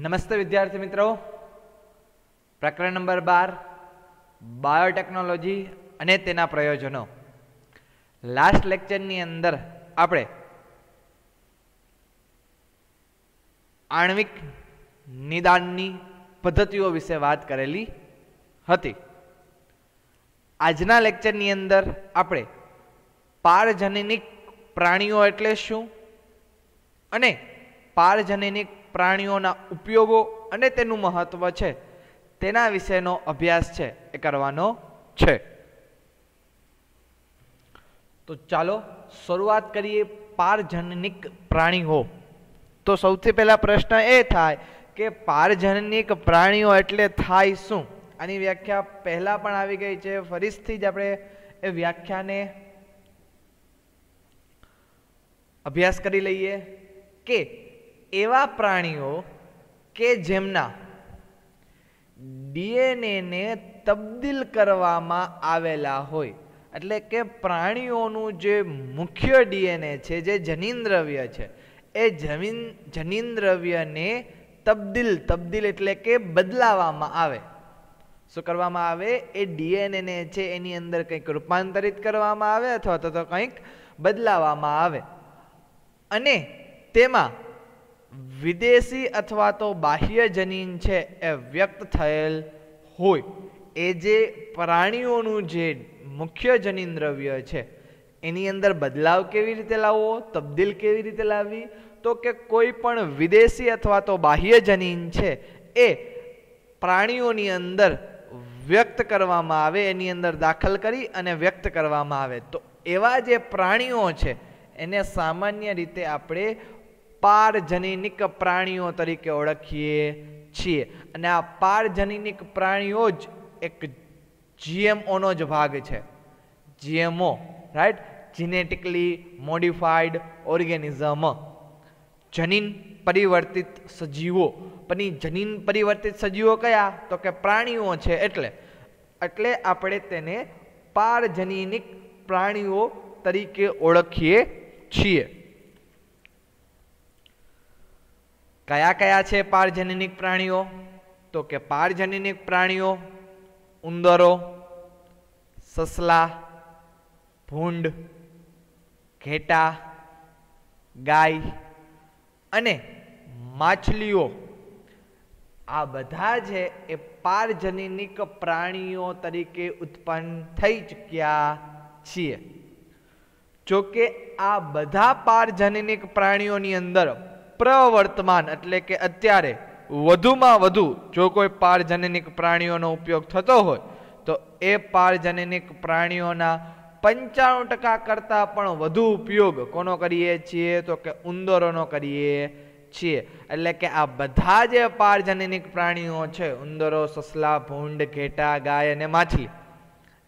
નમસ્તે વિદ્યાર્થી મિત્રો પ્રકરણ નંબર બાર બાયોટેકનોલોજી અને તેના પ્રયોજનો લાસ્ટ લેક્ચરની અંદર આપણે આણ્વિક નિદાનની પદ્ધતિઓ વિશે વાત કરેલી હતી આજના લેક્ચરની અંદર આપણે પારજનનિક પ્રાણીઓ એટલે શું અને પારજનનિક પ્રાણીઓના ઉપયોગો અને તેનું મહત્ત્વ છે તેના વિશેનો અભ્યાસ છે એ કરવાનો છે તો ચાલો શરૂઆત કરીએ પારજનનિક પ્રાણીઓ તો સૌથી પહેલાં પ્રશ્ન એ થાય કે પારજનનિક પ્રાણીઓ એટલે થાય શું આની વ્યાખ્યા પહેલાં પણ આવી ગઈ છે ફરીથી જ આપણે એ વ્યાખ્યાને અભ્યાસ કરી લઈએ કે એવા પ્રાણીઓ કે જેમના ડીએનએને તબદીલ કરવામાં આવેલા હોય એટલે કે પ્રાણીઓનું જે મુખ્ય ડીએનએ છે જે જનીન દ્રવ્ય છે એ જમીન જનીન દ્રવ્યને તબદીલ તબદીલ એટલે કે બદલાવામાં આવે શું કરવામાં આવે એ ડીએનએને છે એની અંદર કંઈક રૂપાંતરિત કરવામાં આવે અથવા તો કંઈક બદલાવામાં આવે અને તેમાં વિદેશી અથવા તો બાહ્ય જનીન છે એ વ્યક્ત થયેલ હોય એ જે પ્રાણીઓનું જે મુખ્ય જનીન દ્રવ્ય છે એની અંદર બદલાવ કેવી રીતે લાવવો તબદીલ કેવી રીતે લાવવી તો કે કોઈ પણ વિદેશી અથવા તો બાહ્ય જનીન છે એ પ્રાણીઓની અંદર વ્યક્ત કરવામાં આવે એની અંદર દાખલ કરી અને વ્યક્ત કરવામાં આવે તો એવા જે પ્રાણીઓ છે એને સામાન્ય રીતે આપણે પારજનીનિક પ્રાણીઓ તરીકે ઓળખીએ છીએ અને આ પારજનીનિક પ્રાણીઓ જ એક જીએમઓનો જ ભાગ છે GMO right genetically modified organism જનીન પરિવર્તિત સજીવો પણ જનીન પરિવર્તિત સજીવો કયા તો કે પ્રાણીઓ છે એટલે એટલે આપણે તેને પારજનીનિક પ્રાણીઓ તરીકે ઓળખીએ છીએ કયા કયા છે પારજનનિક પ્રાણીઓ તો કે પારજનનિક પ્રાણીઓ ઉંદરો સસલા ભૂંડ ઘેટા ગાય અને માછલીઓ આ બધા છે એ પારજનિક પ્રાણીઓ તરીકે ઉત્પન્ન થઈ ચૂક્યા છીએ જોકે આ બધા પારજનિક પ્રાણીઓની અંદર પ્રવર્તમાન એટલે કે અત્યારે વધુમાં વધુ જો કોઈ પારજનનિક પ્રાણીઓનો ઉપયોગ થતો હોય તો એ પારજનનિક પ્રાણીઓના પંચાણું ટકા કરતાં પણ વધુ ઉપયોગ કોનો કરીએ છીએ તો કે ઉંદરોનો કરીએ છીએ એટલે કે આ બધા જે પારજનનિક પ્રાણીઓ છે ઉંદરો સસલા ભૂંડ ઘેટા ગાય અને માછલી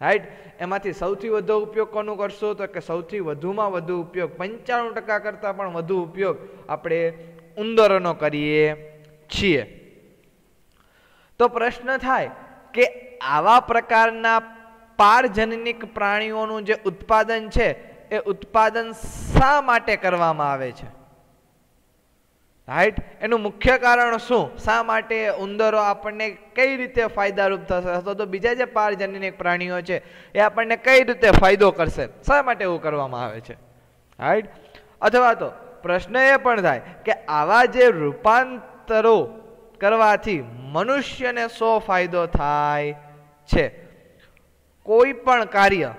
રાઈટ એમાંથી સૌથી વધુ ઉપયોગ કોનો કરશો તો કે સૌથી વધુમાં વધુ ઉપયોગ પંચાણું ટકા કરતાં પણ વધુ ઉપયોગ આપણે ઉંદરોનો કરીએ છીએ તો પ્રશ્ન થાય કે આવા પ્રકારના પારજનનિક પ્રાણીઓનું જે ઉત્પાદન છે એ ઉત્પાદન શા માટે કરવામાં આવે છે રાઈટ એનું મુખ્ય કારણ શું શા માટે ઉંદરો આપણને કઈ રીતે ફાયદારૂપ થશે અથવા તો બીજા જે પારજન્યક પ્રાણીઓ છે એ આપણને કઈ રીતે ફાયદો કરશે શા માટે એવું કરવામાં આવે છે રાઈટ અથવા તો પ્રશ્ન એ પણ થાય કે આવા જે રૂપાંતરો કરવાથી મનુષ્યને શો ફાયદો થાય છે કોઈ પણ કાર્ય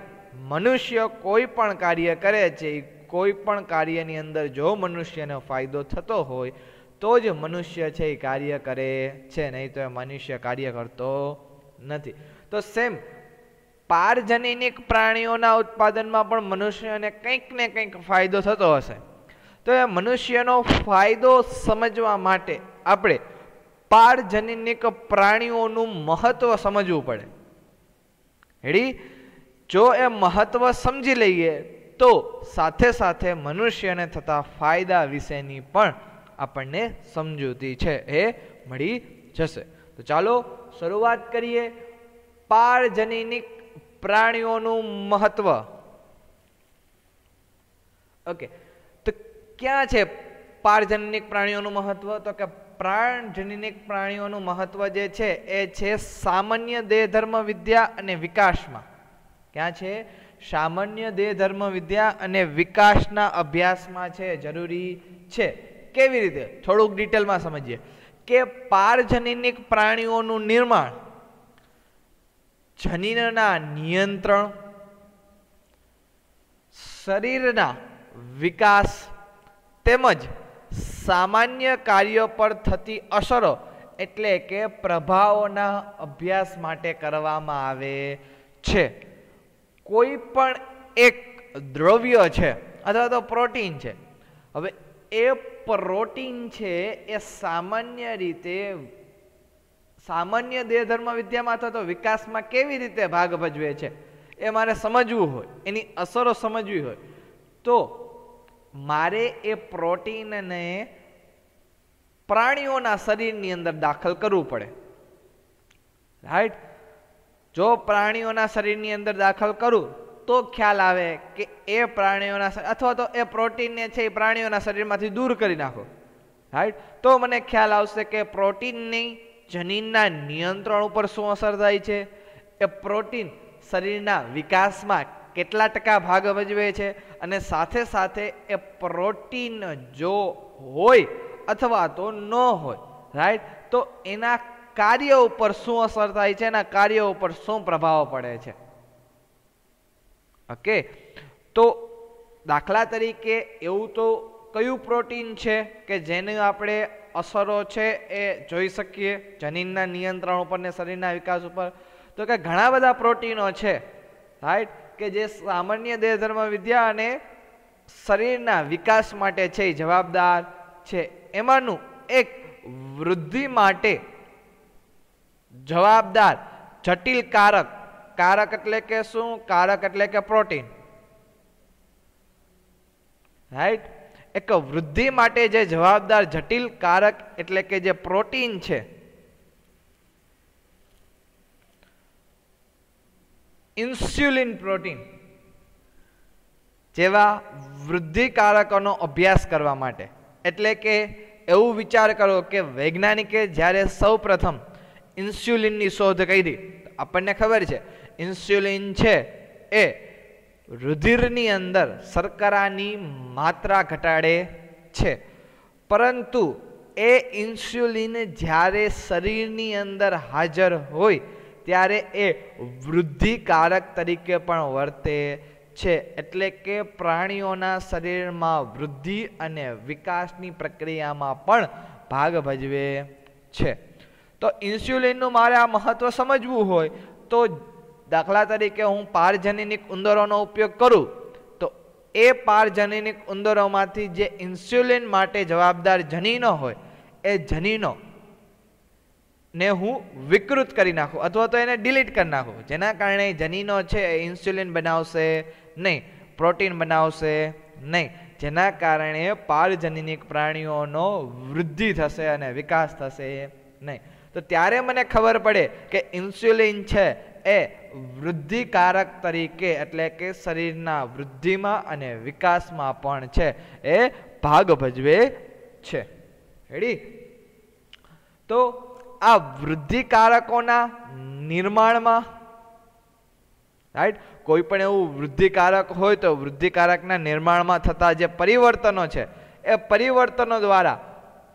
મનુષ્ય કોઈ પણ કાર્ય કરે છે એ કોઈ પણ કાર્યની અંદર જો મનુષ્યનો ફાયદો થતો હોય તો જ મનુષ્ય છે એ કાર્ય કરે છે નહીં તો એ મનુષ્ય કાર્ય કરતો નથી તો સેમ પારજનીનિક પ્રાણીઓના ઉત્પાદનમાં પણ મનુષ્યને કંઈક ને કંઈક ફાયદો થતો હશે તો એ મનુષ્યનો ફાયદો સમજવા માટે આપણે પારજનિક પ્રાણીઓનું મહત્વ સમજવું પડે હેડી જો એ મહત્વ સમજી લઈએ તો સાથે સાથે મનુષ્યને થતા ફાયદા વિશેની પણ આપણને સમજૂતી છે એ મળી જશે તો ચાલો શરૂઆત કરીએ પારજનીનિક પ્રાણીઓનું મહત્વ ઓકે તો ક્યાં છે પારજનનિક પ્રાણીઓનું મહત્વ તો કે પ્રાણજનનિક પ્રાણીઓનું મહત્વ જે છે એ છે સામાન્ય દેહધર્મ વિદ્યા અને વિકાસમાં ક્યાં છે સામાન્ય દેહધર્મ વિદ્યા અને વિકાસના અભ્યાસમાં છે જરૂરી છે કેવી રીતે થોડુંક ડિટેલમાં સમજીએ કે પારજનીનિક પ્રાણીઓનું નિર્માણ જનીનના નિયંત્રણ શરીરના વિકાસ તેમજ સામાન્ય કાર્યો પર થતી અસરો એટલે કે પ્રભાવોના અભ્યાસ માટે કરવામાં આવે છે કોઈ પણ એક દ્રવ્ય છે અથવા તો પ્રોટીન છે હવે એ પ્રોટીન છે એ સામાન્ય રીતે સામાન્ય દેહધર્મ વિદ્યામાં અથવા તો વિકાસમાં કેવી રીતે ભાગ ભજવે છે એ મારે સમજવું હોય એની અસરો સમજવી હોય તો મારે એ પ્રોટીનને પ્રાણીઓના શરીરની અંદર દાખલ કરવું પડે રાઈટ જો પ્રાણીઓના શરીરની અંદર દાખલ કરું તો ખ્યાલ આવે કે એ પ્રાણીઓના અથવા તો એ પ્રોટીનને છે એ પ્રાણીઓના શરીરમાંથી દૂર કરી નાખો રાઈટ તો મને ખ્યાલ આવશે કે પ્રોટીનની જનીનના નિયંત્રણ ઉપર શું અસર થાય છે એ પ્રોટીન શરીરના વિકાસમાં કેટલા ટકા ભાગ ભજવે છે અને સાથે સાથે એ પ્રોટીન જો હોય અથવા તો ન હોય રાઈટ તો એના કાર્ય ઉપર શું અસર થાય છે એના કાર્ય ઉપર શું પ્રભાવ પડે છે ઓકે તો દાખલા તરીકે એવું તો કયું પ્રોટીન છે કે જેની આપણે અસરો છે એ જોઈ શકીએ જનીનના નિયંત્રણ ઉપર ને શરીરના વિકાસ ઉપર તો કે ઘણા બધા પ્રોટીનો છે રાઈટ કે જે સામાન્ય દેહધર્મ વિદ્યા અને શરીરના વિકાસ માટે છે જવાબદાર છે એમાંનું એક વૃદ્ધિ માટે જવાબદાર જટિલ કારક કારક એટલે કે શું કારક એટલે કે પ્રોટીન રાઈટ એક વૃદ્ધિ માટે જે જવાબદાર જટિલ કારક એટલે કે જે પ્રોટીન છે ઇન્સ્યુલિન પ્રોટીન જેવા વૃદ્ધિકારકોનો અભ્યાસ કરવા માટે એટલે કે એવું વિચાર કરો કે વૈજ્ઞાનિકે જ્યારે સૌપ્રથમ ઇન્સ્યુલિનની શોધ કરી આપણને ખબર છે ઇન્સ્યુલિન છે એ રુધિરની અંદર શર્કરાની માત્રા ઘટાડે છે પરંતુ એ ઇન્સ્યુલિન જ્યારે શરીરની અંદર હાજર હોય ત્યારે એ વૃદ્ધિકારક તરીકે પણ વર્તે છે એટલે કે પ્રાણીઓના શરીરમાં વૃદ્ધિ અને વિકાસની પ્રક્રિયામાં પણ ભાગ ભજવે છે તો ઇન્સ્યુલિનનું મારે આ મહત્ત્વ સમજવું હોય તો દાખલા તરીકે હું પારજનીનિક ઉંદરોનો ઉપયોગ કરું તો એ પારજનીનિક ઉંદરોમાંથી જે ઇન્સ્યુલિન માટે જવાબદાર જનીનો હોય એ જનીનો ને હું વિકૃત કરી નાખું અથવા તો એને ડિલીટ કરી નાખું જેના કારણે જનીનો છે એ ઇન્સ્યુલિન બનાવશે નહીં પ્રોટીન બનાવશે નહીં જેના કારણે પારજનીનિક પ્રાણીઓનો વૃદ્ધિ થશે અને વિકાસ થશે નહીં તો ત્યારે મને ખબર પડે કે ઇન્સ્યુલિન છે એ વૃદ્ધિકારક તરીકે એટલે કે શરીરના વૃદ્ધિમાં અને વિકાસમાં પણ છે એ ભાગ ભજવે છે હેડી તો આ વૃદ્ધિકારકોના નિર્માણમાં રાઈટ કોઈ પણ એવું વૃદ્ધિકારક હોય તો વૃદ્ધિકારકના નિર્માણમાં થતા જે પરિવર્તનો છે એ પરિવર્તનો દ્વારા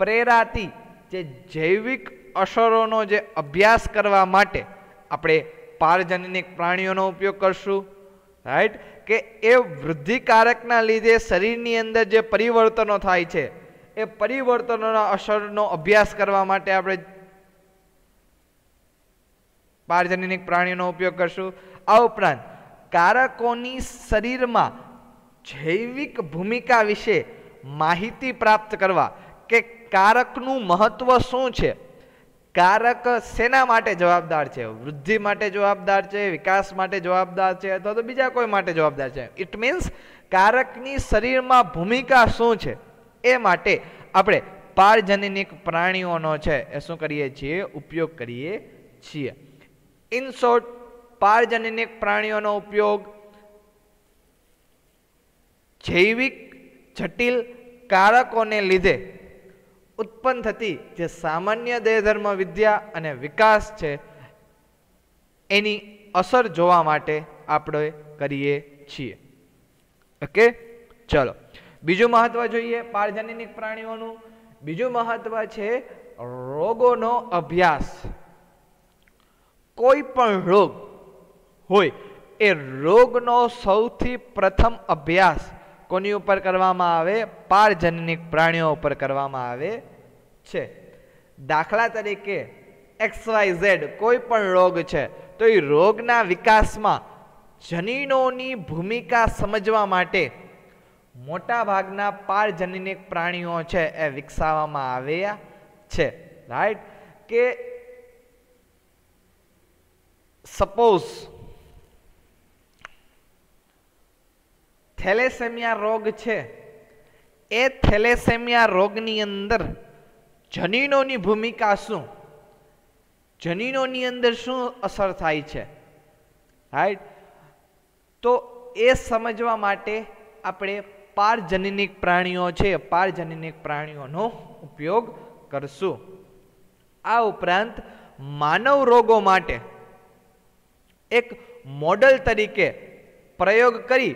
પ્રેરાતી જે જૈવિક અસરોનો જે અભ્યાસ કરવા માટે આપણે પારજનનિક પ્રાણીઓનો ઉપયોગ કરશું રાઈટ કે એ વૃદ્ધિકારકના લીધે શરીરની અંદર જે પરિવર્તનો થાય છે એ પરિવર્તનોના અસરનો અભ્યાસ કરવા માટે આપણે પારજનનિક પ્રાણીઓનો ઉપયોગ કરશું આ ઉપરાંત કારકોની શરીરમાં જૈવિક ભૂમિકા વિશે માહિતી પ્રાપ્ત કરવા કે કારકનું મહત્ત્વ શું છે કારક શેના માટે જવાબદાર છે વૃદ્ધિ માટે જવાબદાર છે વિકાસ માટે જવાબદાર છે અથવા તો બીજા કોઈ માટે જવાબદાર છે ઇટ મીન્સ કારકની શરીરમાં ભૂમિકા શું છે એ માટે આપણે પારજનનિક પ્રાણીઓનો છે એ શું કરીએ છીએ ઉપયોગ કરીએ છીએ ઇન શોર્ટ પારજનનિક પ્રાણીઓનો ઉપયોગ જૈવિક જટિલ કારકોને લીધે ઉત્પન્ન થતી જે સામાન્ય દેહધર્મ વિદ્યા અને વિકાસ છે એની અસર જોવા માટે આપણે કરીએ છીએ ઓકે ચલો બીજું મહત્વ જોઈએ પારજનિક પ્રાણીઓનું બીજું મહત્વ છે રોગોનો અભ્યાસ કોઈ પણ રોગ હોય એ રોગનો સૌથી પ્રથમ અભ્યાસ કોની ઉપર કરવામાં આવે પારજનનિક પ્રાણીઓ ઉપર કરવામાં આવે છે દાખલા તરીકે એક્સ વાય ઝેડ કોઈ પણ રોગ છે તો એ રોગના વિકાસમાં જનીનોની ભૂમિકા સમજવા માટે મોટાભાગના પારજનનિક પ્રાણીઓ છે એ વિકસાવવામાં આવ્યા છે રાઈટ કે સપોઝ થેલેસેમિયા રોગ છે એ થેલેસેમિયા રોગની અંદર જનીનોની ભૂમિકા શું જનીનોની અંદર શું અસર થાય છે રાઈટ તો એ સમજવા માટે આપણે પારજનનિક પ્રાણીઓ છે પારજનનિક પ્રાણીઓનો ઉપયોગ કરશું આ ઉપરાંત માનવ રોગો માટે એક મોડલ તરીકે પ્રયોગ કરી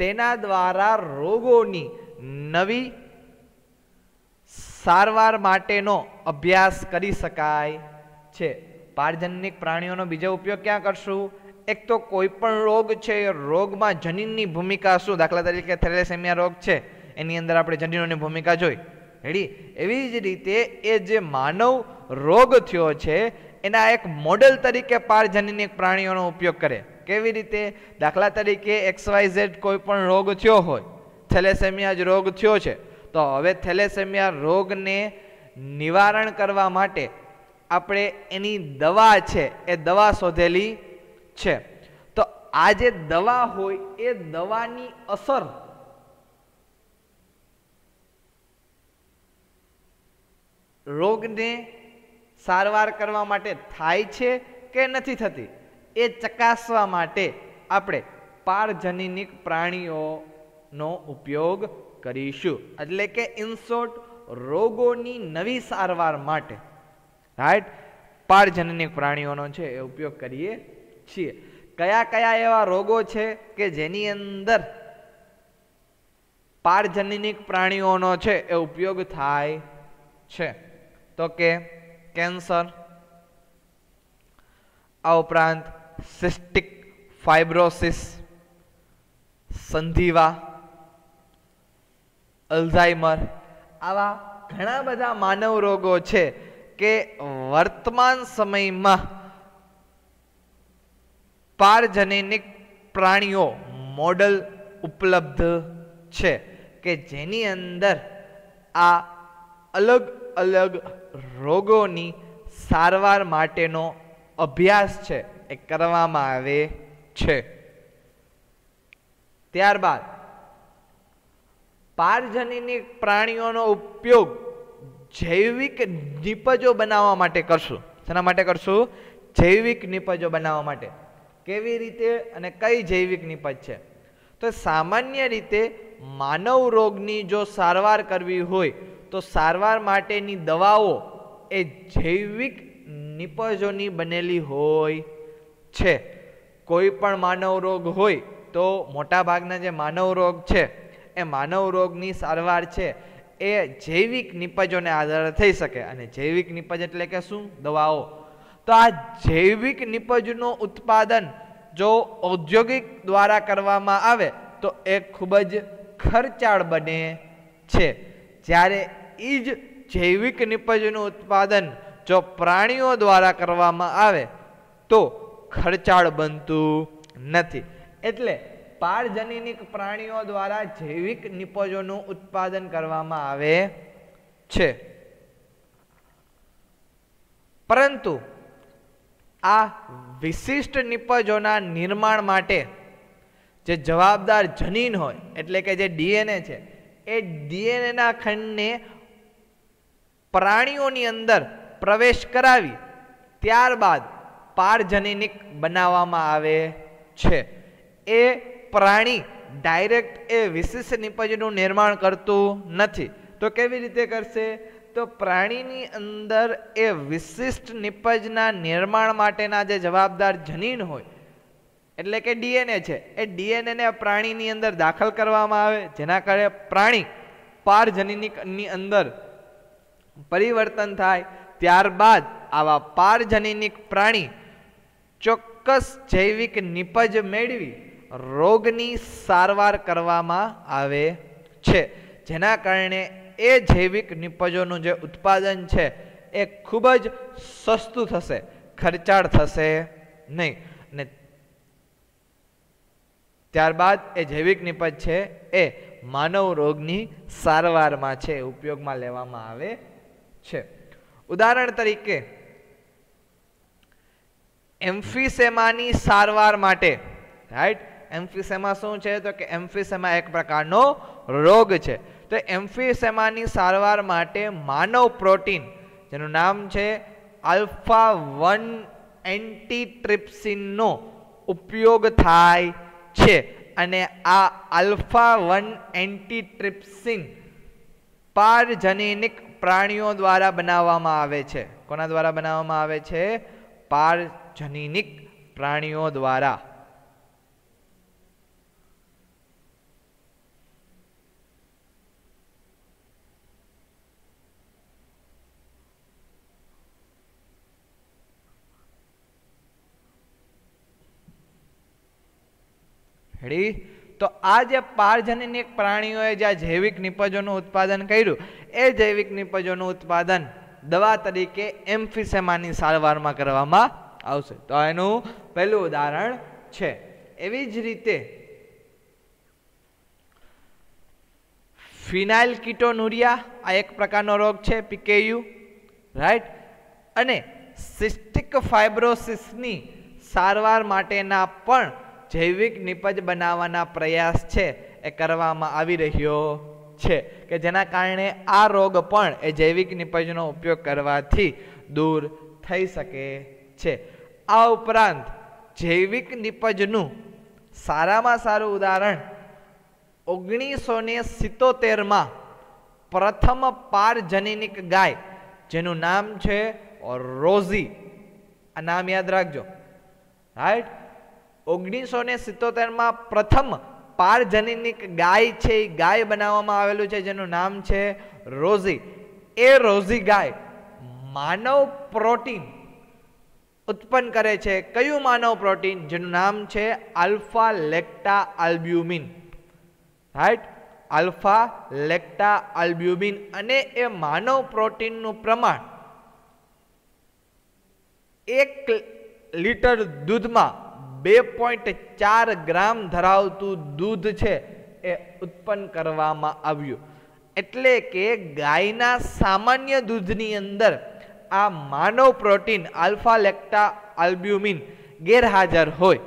તેના દ્વારા રોગોની નવી સારવાર માટેનો અભ્યાસ કરી શકાય છે પારજન્યક પ્રાણીઓનો બીજો ઉપયોગ ક્યાં કરશું એક તો કોઈ પણ રોગ છે રોગમાં જનીનની ભૂમિકા શું દાખલા તરીકે થેલેસેમિયા રોગ છે એની અંદર આપણે જનીનોની ભૂમિકા જોઈ હેડી એવી જ રીતે એ જે માનવ રોગ થયો છે એના એક મોડેલ તરીકે પારજનીનિક પ્રાણીઓનો ઉપયોગ કરે કેવી રીતે દાખલા તરીકે એક્સવાયઝેડ કોઈ પણ રોગ થયો હોય થેલેસેમિયા જ રોગ થયો છે તો હવે થેલેસેમિયા રોગને નિવારણ કરવા માટે આપણે એની દવા છે એ દવા શોધેલી છે તો આ જે દવા હોય એ દવાની અસર રોગને સારવાર કરવા માટે થાય છે કે નથી થતી એ ચકાસવા માટે આપણે પારજનીનિક પ્રાણીઓનો ઉપયોગ કરીશું એટલે કે ઇન્સોર્ટ રોગોની નવી સારવાર માટે રાઈટ પારજનનિક પ્રાણીઓનો છે એ ઉપયોગ કરીએ છીએ કયા કયા એવા રોગો છે કે જેની અંદર પારજનનિક પ્રાણીઓનો છે એ ઉપયોગ થાય છે તો કે કેન્સર આ ઉપરાંત સિસ્ટિક ફાઇબ્રોસિસ સંધિવા અલ્ઝાઇમર આવા ઘણા બધા માનવ રોગો છે કે વર્તમાન સમયમાં પારજનેનિક પ્રાણીઓ મોડલ ઉપલબ્ધ છે કે જેની અંદર આ અલગ અલગ રોગોની સારવાર માટેનો અભ્યાસ છે એ કરવામાં આવે છે ત્યારબાદ પારજનીની પ્રાણીઓનો ઉપયોગ જૈવિક નિપજો બનાવવા માટે કરશું શેના માટે કરશું જૈવિક નિપજો બનાવવા માટે કેવી રીતે અને કઈ જૈવિક નિપજ છે તો સામાન્ય રીતે માનવ રોગની જો સારવાર કરવી હોય તો સારવાર માટેની દવાઓ એ જૈવિક નિપજોની બનેલી હોય છે કોઈ પણ માનવ રોગ હોય તો મોટાભાગના જે માનવ રોગ છે એ માનવ રોગની સારવાર છે એ જૈવિક નિપજોને આધારે થઈ શકે અને જૈવિક નિપજ એટલે કે શું દવાઓ તો આ જૈવિક નિપજનું ઉત્પાદન જો ઔદ્યોગિક દ્વારા કરવામાં આવે તો એ ખૂબ જ ખર્ચાળ બને છે જ્યારે એ જ જૈવિક નિપજનું ઉત્પાદન જો પ્રાણીઓ દ્વારા કરવામાં આવે તો ખર્ચાળ બનતું નથી એટલે પારજનીનિક પ્રાણીઓ દ્વારા જૈવિક નિપજોનું ઉત્પાદન કરવામાં આવે છે પરંતુ આ વિશિષ્ટ નિપજોના નિર્માણ માટે જે જવાબદાર જનીન હોય એટલે કે જે ડીએનએ છે એ ડીએનએના ખંડને પ્રાણીઓની અંદર પ્રવેશ કરાવી ત્યારબાદ પારજનીનિક બનાવવામાં આવે છે એ પ્રાણી ડાયરેક્ટ એ વિશિષ્ટ નિપજનું નિર્માણ કરતું નથી તો કેવી રીતે કરશે તો પ્રાણીની અંદર એ વિશિષ્ટ નિપજના નિર્માણ માટેના જે જવાબદાર જનીન હોય એટલે કે ડીએનએ છે એ ડીએનએને પ્રાણીની અંદર દાખલ કરવામાં આવે જેના કારણે પ્રાણી પારજનીનિકની અંદર પરિવર્તન થાય ત્યારબાદ આવા પારજનીનિક પ્રાણી ચોક્કસ જૈવિક નિપજ મેળવી રોગની સારવાર કરવામાં આવે છે જેના કારણે એ જૈવિક નિપજોનું જે ઉત્પાદન છે એ ખૂબ જ સસ્તું થશે ખર્ચાળ થશે નહીં ને ત્યારબાદ એ જૈવિક નિપજ છે એ માનવ રોગની સારવારમાં છે ઉપયોગમાં લેવામાં આવે છે ઉદાહરણ તરીકે એમ્ફિસેમાની સારવાર માટે રાઈટ એમ્ફિસેમા શું છે તો કે એમ્ફિસેમા એક પ્રકારનો રોગ છે તો એમ્ફિસેમાની સારવાર માટે માનવ પ્રોટીન જેનું નામ છે આલ્ફા વન એન્ટીટ્રિપ્સિનનો ઉપયોગ થાય છે અને આ આલ્ફા વન એન્ટીટ્રિપ્સિન પારજનેનિક પ્રાણીઓ દ્વારા બનાવવામાં આવે છે કોના દ્વારા બનાવવામાં આવે છે પાર જનીનિક પ્રાણીઓ દ્વારા રેડી તો આ જે પારજનનિક પ્રાણીઓએ જે જૈવિક નિપજોનું ઉત્પાદન કર્યું એ જૈવિક નિપજોનું ઉત્પાદન દવા તરીકે એમ્ફિસેમાની સારવારમાં કરવામાં આવશે તો એનું પહેલું ઉદાહરણ છે એવી જ રીતે ફિનાઇલ કિટોનુરિયા આ એક પ્રકારનો રોગ છે પીકેયુ રાઈટ અને સિસ્ટિક ફાઇબ્રોસિસની સારવાર માટેના પણ જૈવિક નિપજ બનાવવાના પ્રયાસ છે એ કરવામાં આવી રહ્યો છે કે જેના કારણે આ રોગ પણ એ જૈવિક નિપજનો ઉપયોગ કરવાથી દૂર થઈ શકે છે આ ઉપરાંત જૈવિક નિપજનું સારામાં સારું ઉદાહરણ ઓગણીસો ને સિત્તોતેરમાં પ્રથમ પારજનનિક ગાય જેનું નામ છે રોઝી આ નામ યાદ રાખજો રાઈટ ઓગણીસો ને સિત્તોતેરમાં પ્રથમ પારજનનિક ગાય છે એ ગાય બનાવવામાં આવેલું છે જેનું નામ છે રોઝી એ રોઝી ગાય માનવ પ્રોટીન ઉત્પન્ન કરે છે કયું માનવ પ્રોટીન જેનું નામ છે alpha lactalbumin right alpha lactalbumin અને એ માનવ પ્રોટીનનું પ્રમાણ એક લીટર દૂધમાં બે પોઈન્ટ ચાર ગ્રામ ધરાવતું દૂધ છે એ ઉત્પન્ન કરવામાં આવ્યું એટલે કે ગાયના સામાન્ય દૂધની અંદર આ માનવ પ્રોટીન આલ્ફા લેક્ટા આલ્બ્યુમિન ગેરહાજર હોય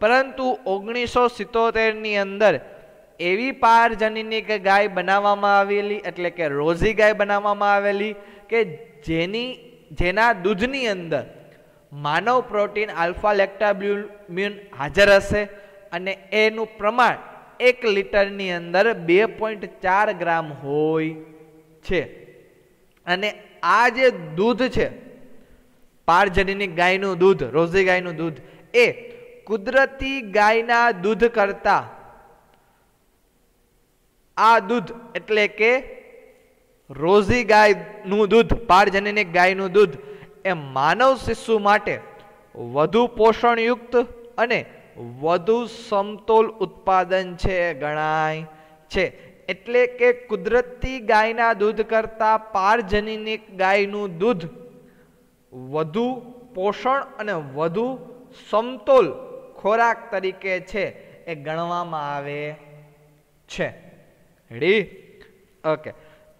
પરંતુ ઓગણીસો સિત્તોતેરની અંદર એવી પારજનીનિક ગાય બનાવવામાં આવેલી એટલે કે રોઝી ગાય બનાવવામાં આવેલી કે જેની જેના દૂધની અંદર માનવ પ્રોટીન આલ્ફા લેક્ટાબ્લ્યુમ્યુન હાજર હશે અને એનું પ્રમાણ એક લીટરની અંદર બે પોઈન્ટ ચાર ગ્રામ હોય છે અને આ જે દૂધ છે પારજનીની ગાયનું દૂધ રોઝી ગાયનું દૂધ એ કુદરતી ગાયના દૂધ કરતાં આ દૂધ એટલે કે રોઝી ગાયનું દૂધ પારજનીની ગાયનું દૂધ એ માનવ શિશુ માટે વધુ પોષણયુક્ત અને વધુ સમતોલ ઉત્પાદન છે ગણાય છે એટલે કે કુદરતી ગાયના દૂધ કરતાં પારજનીનિક ગાયનું દૂધ વધુ પોષણ અને વધુ સમતોલ ખોરાક તરીકે છે એ ગણવામાં આવે છે રેડી ઓકે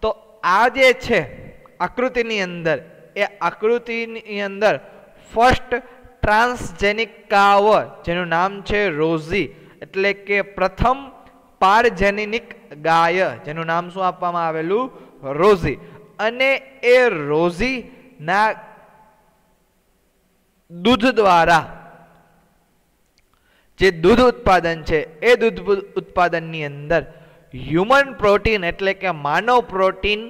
તો આ જે છે આકૃતિની અંદર એ આકૃતિની અંદર ફર્સ્ટ ટ્રાન્સજેનિક કાવર જેનું નામ છે રોઝી એટલે કે પ્રથમ પારજેનિક ગાય જેનું નામ શું આપવામાં આવેલું રોઝી અને એ રોઝીના દૂધ દ્વારા જે દૂધ ઉત્પાદન છે એ દૂધ ઉત્પાદનની અંદર હ્યુમન પ્રોટીન એટલે કે માનવ પ્રોટીન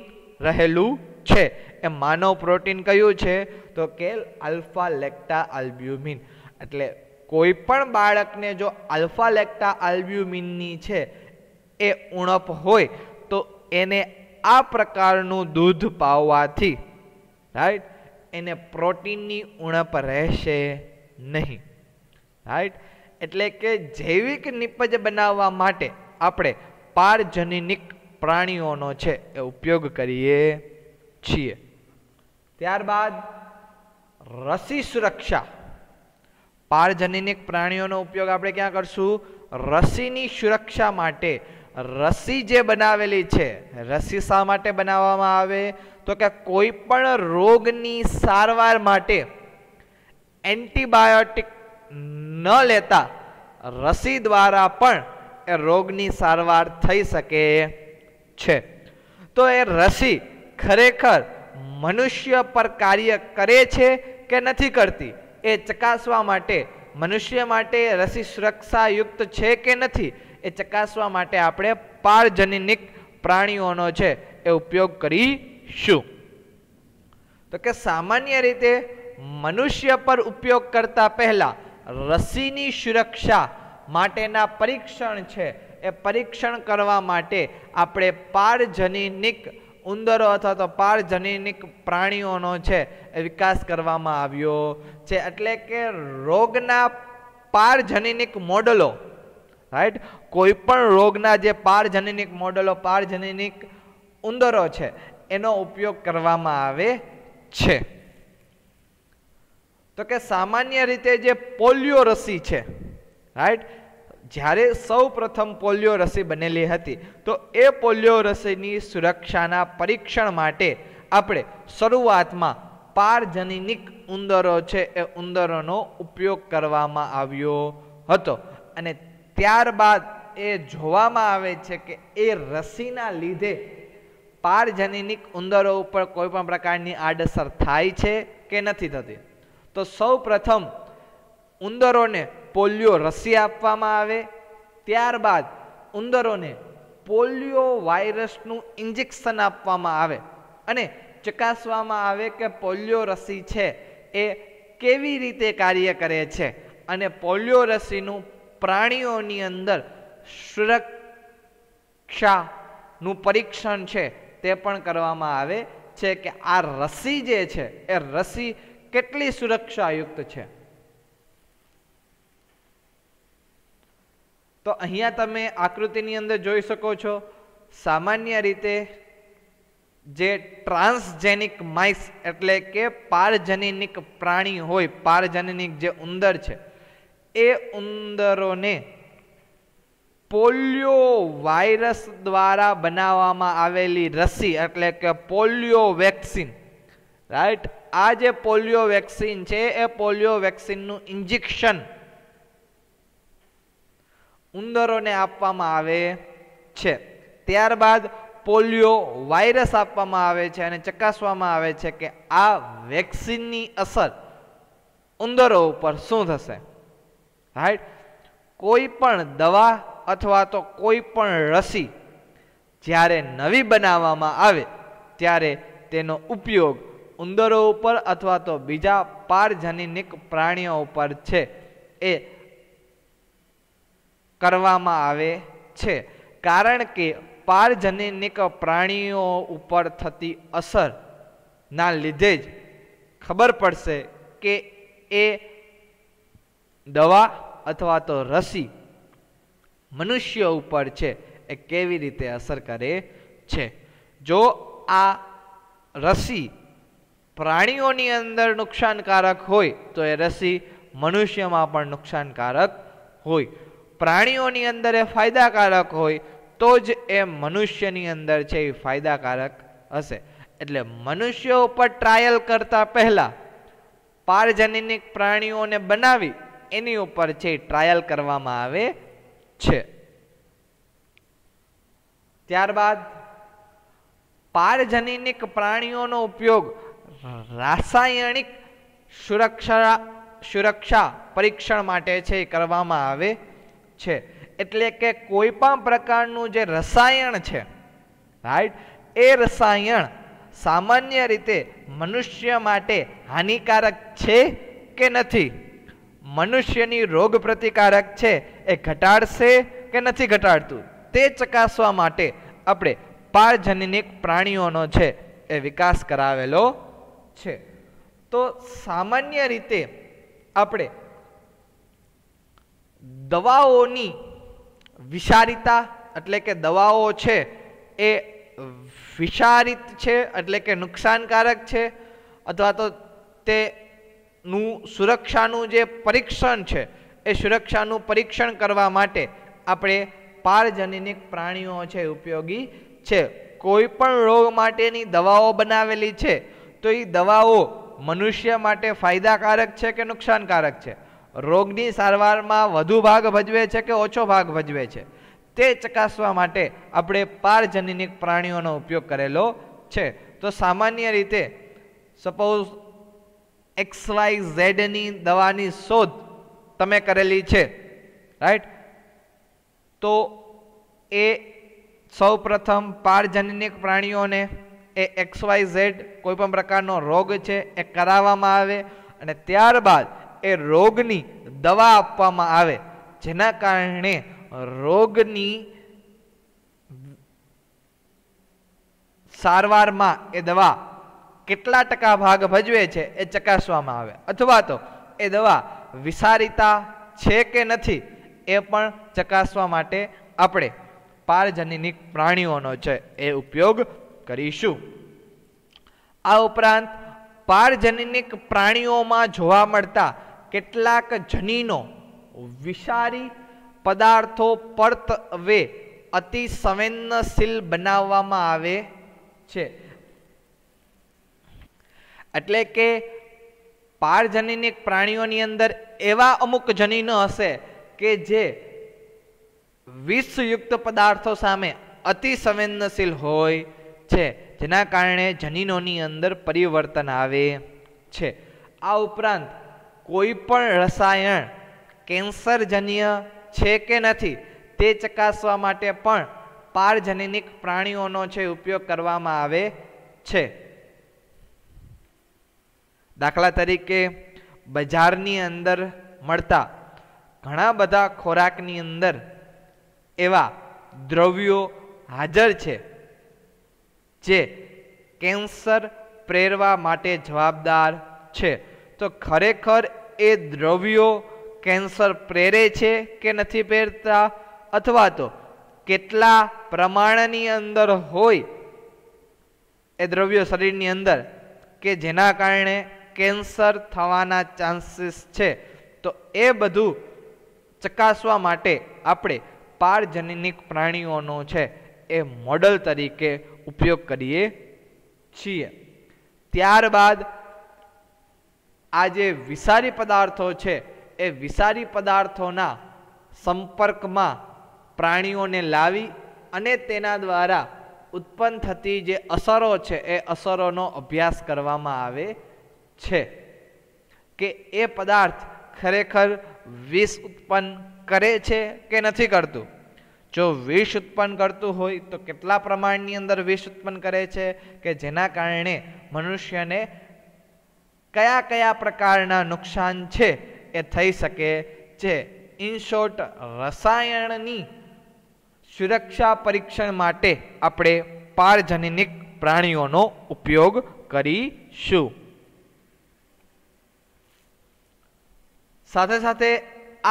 રહેલું છે એ માનવ પ્રોટીન કયું છે તો કે આલ્ફા લેક્ટા આલ્બ્યુમિન એટલે કોઈ પણ બાળકને જો આલ્ફા લેક્ટા આલ્બ્યુમિનની છે એ ઉણપ હોય તો એને આ પ્રકારનું દૂધ પાવવાથી રાઈટ એને પ્રોટીનની ઉણપ રહેશે નહીં રાઈટ એટલે કે જૈવિક નિપજ બનાવવા માટે આપણે પારજનિક પ્રાણીઓનો છે એ ઉપયોગ કરીએ છીએ ત્યારબાદ રસી સુરક્ષા પારજનિક પ્રાણીઓનો ઉપયોગ આપણે ક્યાં કરશું રસીની સુરક્ષા માટે રસી જે બનાવેલી છે રસી શા માટે બનાવવામાં આવે તો કે કોઈ પણ રોગની સારવાર માટે એન્ટીબાયોટિક ન લેતા રસી દ્વારા પણ એ રોગની સારવાર થઈ શકે છે તો એ રસી ખરેખર મનુષ્ય પર કાર્ય કરે છે કે નથી કરતી એ ચકાસવા માટે મનુષ્ય માટે રસી સુરક્ષાયુક્ત છે કે નથી એ ચકાસવા માટે આપણે પાળજનિક પ્રાણીઓનો છે એ ઉપયોગ કરીશું તો કે સામાન્ય રીતે મનુષ્ય પર ઉપયોગ કરતા પહેલા રસીની સુરક્ષા માટેના પરીક્ષણ છે એ પરીક્ષણ કરવા માટે આપણે પારજનિનિક ઉંદરો અથવા તો પારજનિનિક પ્રાણીઓનો છે એ વિકાસ કરવામાં આવ્યો છે એટલે કે રોગના પારજનિનિક મોડલો રાઈટ કોઈપણ રોગના જે પારજનનિક મોડલો પારજનનિક ઉંદરો છે એનો ઉપયોગ કરવામાં આવે છે તો કે સામાન્ય રીતે જે પોલિયો રસી છે રાઈટ જ્યારે સૌ પ્રથમ પોલિયો રસી બનેલી હતી તો એ પોલિયો રસીની સુરક્ષાના પરીક્ષણ માટે આપણે શરૂઆતમાં પારજનિક ઉંદરો છે એ ઉંદરોનો ઉપયોગ કરવામાં આવ્યો હતો અને ત્યારબાદ એ જોવામાં આવે છે કે એ રસીના લીધે પારજનીનિક ઉંદરો ઉપર કોઈ પણ પ્રકારની આડઅસર થાય છે કે નથી થતી તો સૌ પ્રથમ ઉંદરોને પોલિયો રસી આપવામાં આવે ત્યારબાદ ઉંદરોને પોલિયો વાયરસનું ઇન્જેક્શન આપવામાં આવે અને ચકાસવામાં આવે કે પોલિયો રસી છે એ કેવી રીતે કાર્ય કરે છે અને પોલિયો રસીનું પ્રાણીઓની અંદર સુરક્ષાનું પરીક્ષણ છે તે પણ કરવામાં આવે છે કે આ રસી જે છે એ રસી કેટલી સુરક્ષાયુક્ત છે તો અહીંયા તમે આકૃતિની અંદર જોઈ શકો છો સામાન્ય રીતે જે ટ્રાન્સજેનિક માઇસ એટલે કે પારજનિનિક પ્રાણી હોય પારજનિનિક જે ઉંદર છે એ ઉંદરોને પોલિયો વાયરસ દ્વારા બનાવવામાં આવેલી રસી એટલે કે પોલિયો વેક્સિન રાઈટ આ જે પોલિયો વેક્સિન છે એ પોલિયો વેક્સિનનું ઇન્જેક્શન ઉંદરોને આપવામાં આવે છે ત્યારબાદ પોલિયો વાયરસ આપવામાં આવે છે અને ચકાસવામાં આવે છે કે આ વેક્સિનની અસર ઉંદરો ઉપર શું થશે રાઈટ કોઈ પણ દવા અથવા તો કોઈ પણ રસી જ્યારે નવી બનાવવામાં આવે ત્યારે તેનો ઉપયોગ ઉંદરો ઉપર અથવા તો બીજા પારજનિક પ્રાણીઓ ઉપર છે એ કરવામાં આવે છે કારણ કે પારજનિક પ્રાણીઓ ઉપર થતી અસરના લીધે જ ખબર પડશે કે એ દવા અથવા તો રસી મનુષ્ય ઉપર છે એ કેવી રીતે અસર કરે છે જો આ રસી પ્રાણીઓની અંદર નુકસાનકારક હોય તો એ રસી મનુષ્યમાં પણ નુકસાનકારક હોય પ્રાણીઓની અંદર એ ફાયદાકારક હોય તો જ એ મનુષ્યની અંદર છે એ ફાયદાકારક હશે એટલે મનુષ્ય ઉપર ટ્રાયલ કરતાં પહેલાં પારજનિક પ્રાણીઓને બનાવી એની ઉપર છે ટ્રાયલ કરવામાં આવે છે ત્યારબાદ પારજનીનિક પ્રાણીઓનો ઉપયોગ રાસાયણિક સુરક્ષા સુરક્ષા પરીક્ષણ માટે છે કરવામાં આવે છે એટલે કે કોઈ પણ પ્રકારનું જે રસાયણ છે રાઈટ એ રસાયણ સામાન્ય રીતે મનુષ્ય માટે હાનિકારક છે કે નથી મનુષ્યની રોગ પ્રતિકારક છે એ ઘટાડશે કે નથી ઘટાડતું તે ચકાસવા માટે આપણે પારજનિક પ્રાણીઓનો છે એ વિકાસ કરાવેલો છે તો સામાન્ય રીતે આપણે દવાઓની વિષારિતા એટલે કે દવાઓ છે એ વિષારિત છે એટલે કે નુકસાનકારક છે અથવા તો તે નું સુરક્ષાનું જે પરીક્ષણ છે એ સુરક્ષાનું પરીક્ષણ કરવા માટે આપણે પારજનિક પ્રાણીઓ છે ઉપયોગી છે કોઈ પણ રોગ માટેની દવાઓ બનાવેલી છે તો એ દવાઓ મનુષ્ય માટે ફાયદાકારક છે કે નુકસાનકારક છે રોગની સારવારમાં વધુ ભાગ ભજવે છે કે ઓછો ભાગ ભજવે છે તે ચકાસવા માટે આપણે પારજનિક પ્રાણીઓનો ઉપયોગ કરેલો છે તો સામાન્ય રીતે સપોઝ એક્સ વાય ઝેડની દવાની શોધ તમે કરેલી છે રાઈટ તો એ સૌપ્રથમ પારજનનિક પ્રાણીઓને એ એક્સ વાય ઝેડ કોઈપણ પ્રકારનો રોગ છે એ કરાવવામાં આવે અને ત્યારબાદ એ રોગની દવા આપવામાં આવે જેના કારણે રોગની સારવારમાં એ દવા કેટલા ટકા ભાગ ભજવે છે એ ચકાસવામાં આવે અથવા તો એ દવા વિસારિતા છે કે નથી એ પણ ચકાસવા માટે આપણે પારજનિક પ્રાણીઓનો છે એ ઉપયોગ કરીશું આ ઉપરાંત પારજનિક પ્રાણીઓમાં જોવા મળતા કેટલાક જનીનો વિષારી પદાર્થો પરત વે અતિ સંવેદનશીલ બનાવવામાં આવે છે એટલે કે પારજનીનિક પ્રાણીઓની અંદર એવા અમુક જનીનો હશે કે જે વિષયુક્ત પદાર્થો સામે અતિ સંવેદનશીલ હોય છે જેના કારણે જનીનોની અંદર પરિવર્તન આવે છે આ ઉપરાંત કોઈ પણ રસાયણ કેન્સરજન્ય છે કે નથી તે ચકાસવા માટે પણ પારજનીનિક પ્રાણીઓનો છે ઉપયોગ કરવામાં આવે છે દાખલા તરીકે બજારની અંદર મળતા ઘણા બધા ખોરાકની અંદર એવા દ્રવ્યો હાજર છે જે કેન્સર પ્રેરવા માટે જવાબદાર છે તો ખરેખર એ દ્રવ્યો કેન્સર પ્રેરે છે કે નથી પ્રેરતા અથવા તો કેટલા પ્રમાણની અંદર હોય એ દ્રવ્યો શરીરની અંદર કે જેના કારણે કેન્સર થવાના ચાન્સીસ છે તો એ બધું ચકાસવા માટે આપણે પારજનનિક પ્રાણીઓનો છે એ મોડલ તરીકે ઉપયોગ કરીએ છીએ ત્યારબાદ આ જે વિસારી પદાર્થો છે એ વિસારી પદાર્થોના સંપર્કમાં પ્રાણીઓને લાવી અને તેના દ્વારા ઉત્પન્ન થતી જે અસરો છે એ અસરોનો અભ્યાસ કરવામાં આવે છે કે એ પદાર્થ ખરેખર વિષ ઉત્પન્ન કરે છે કે નથી કરતું જો વિષ ઉત્પન્ન કરતું હોય તો કેટલા પ્રમાણની અંદર વિષ ઉત્પન્ન કરે છે કે જેના કારણે મનુષ્યને કયા કયા પ્રકારના નુકસાન છે એ થઈ શકે છે ઇન શોર્ટ રસાયણની સુરક્ષા પરીક્ષણ માટે આપણે પારજનિક પ્રાણીઓનો ઉપયોગ કરીશું સાથે સાથે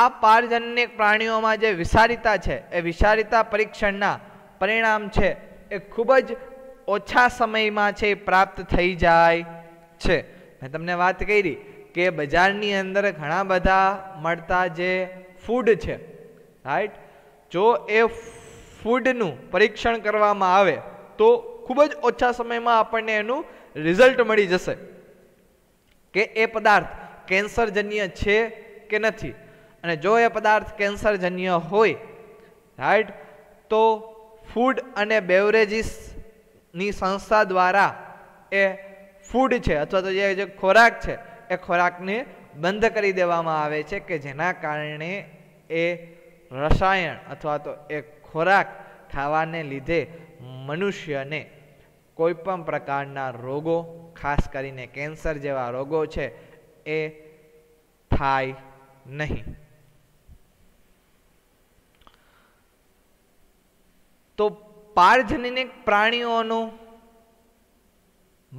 આ પારજન્ય પ્રાણીઓમાં જે વિષારિતા છે એ વિષારિતા પરીક્ષણના પરિણામ છે એ ખૂબ જ ઓછા સમયમાં છે એ પ્રાપ્ત થઈ જાય છે મેં તમને વાત કરી કે બજારની અંદર ઘણા બધા મળતા જે ફૂડ છે રાઈટ જો એ ફૂડનું પરીક્ષણ કરવામાં આવે તો ખૂબ જ ઓછા સમયમાં આપણને એનું રિઝલ્ટ મળી જશે કે એ પદાર્થ કેન્સરજન્ય છે કે નથી અને જો એ પદાર્થ કેન્સરજન્ય હોય રાઈટ તો ફૂડ અને બેવરેજીસની સંસ્થા દ્વારા એ ફૂડ છે અથવા તો જે ખોરાક છે એ ખોરાકને બંધ કરી દેવામાં આવે છે કે જેના કારણે એ રસાયણ અથવા તો એ ખોરાક ખાવાને લીધે મનુષ્યને કોઈપણ પ્રકારના રોગો ખાસ કરીને કેન્સર જેવા રોગો છે એ થાય નહીં તો પારજનિક પ્રાણીઓનું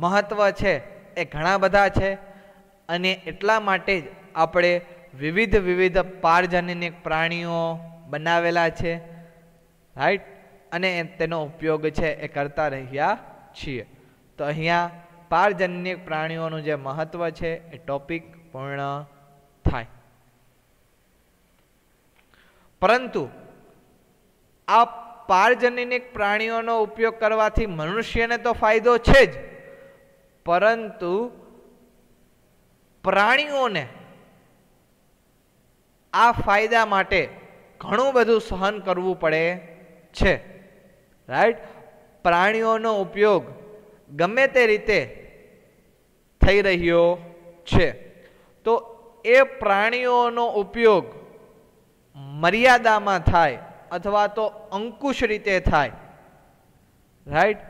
મહત્ત્વ છે એ ઘણા બધા છે અને એટલા માટે જ આપણે વિવિધ વિવિધ પારજનિક પ્રાણીઓ બનાવેલા છે રાઈટ અને તેનો ઉપયોગ છે એ કરતા રહ્યા છીએ તો અહીંયા પારજન્યક પ્રાણીઓનું જે મહત્ત્વ છે એ ટોપિક પૂર્ણ થાય પરંતુ આ પારજનિક પ્રાણીઓનો ઉપયોગ કરવાથી મનુષ્યને તો ફાયદો છે જ પરંતુ પ્રાણીઓને આ ફાયદા માટે ઘણું બધું સહન કરવું પડે છે રાઈટ પ્રાણીઓનો ઉપયોગ ગમે તે રીતે થઈ રહ્યો છે તો એ પ્રાણીઓનો ઉપયોગ મર્યાદામાં થાય અથવા તો અંકુશ રીતે થાય રાઈટ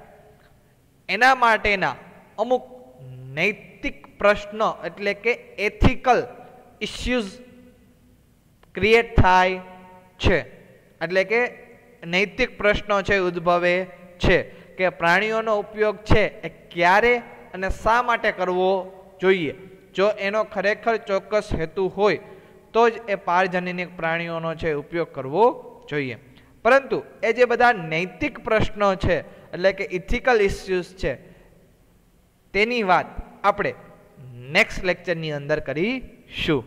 એના માટેના અમુક નૈતિક પ્રશ્ન એટલે કે એથિકલ ઇસ્યુઝ ક્રિએટ થાય છે એટલે કે નૈતિક પ્રશ્નો છે ઉદ્ભવે છે કે પ્રાણીઓનો ઉપયોગ છે એ ક્યારે અને શા માટે કરવો જોઈએ જો એનો ખરેખર ચોક્કસ હેતુ હોય તો જ એ પારજનીનિક પ્રાણીઓનો છે ઉપયોગ કરવો જોઈએ પરંતુ એ જે બધા નૈતિક પ્રશ્નો છે એટલે કે ઇથિકલ ઇસ્યુઝ છે તેની વાત આપણે નેક્સ્ટ લેક્ચરની અંદર કરીશું